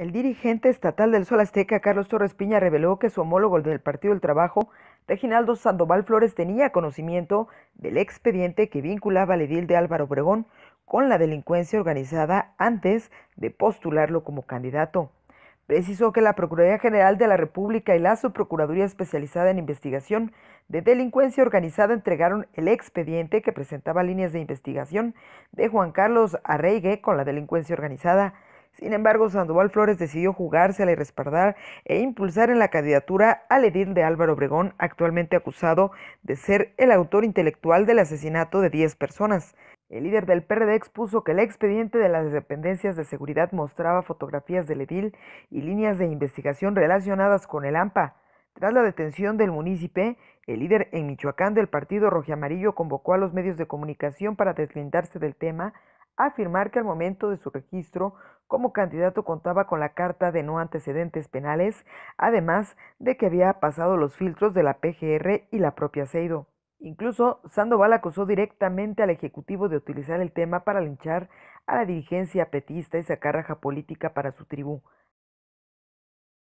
El dirigente estatal del Sol Azteca, Carlos Torres Piña, reveló que su homólogo del Partido del Trabajo, Reginaldo Sandoval Flores, tenía conocimiento del expediente que vinculaba al edil de Álvaro Obregón con la delincuencia organizada antes de postularlo como candidato. Precisó que la Procuraduría General de la República y la Subprocuraduría Especializada en Investigación de Delincuencia Organizada entregaron el expediente que presentaba líneas de investigación de Juan Carlos Arreigue con la delincuencia organizada sin embargo, Sandoval Flores decidió jugársela y respaldar e impulsar en la candidatura al edil de Álvaro Obregón, actualmente acusado de ser el autor intelectual del asesinato de 10 personas. El líder del PRD expuso que el expediente de las dependencias de seguridad mostraba fotografías del edil y líneas de investigación relacionadas con el AMPA. Tras la detención del municipio, el líder en Michoacán del partido rojiamarillo convocó a los medios de comunicación para deslindarse del tema, afirmar que al momento de su registro como candidato contaba con la carta de no antecedentes penales, además de que había pasado los filtros de la PGR y la propia Seido. Incluso Sandoval acusó directamente al Ejecutivo de utilizar el tema para linchar a la dirigencia petista y sacar raja política para su tribu.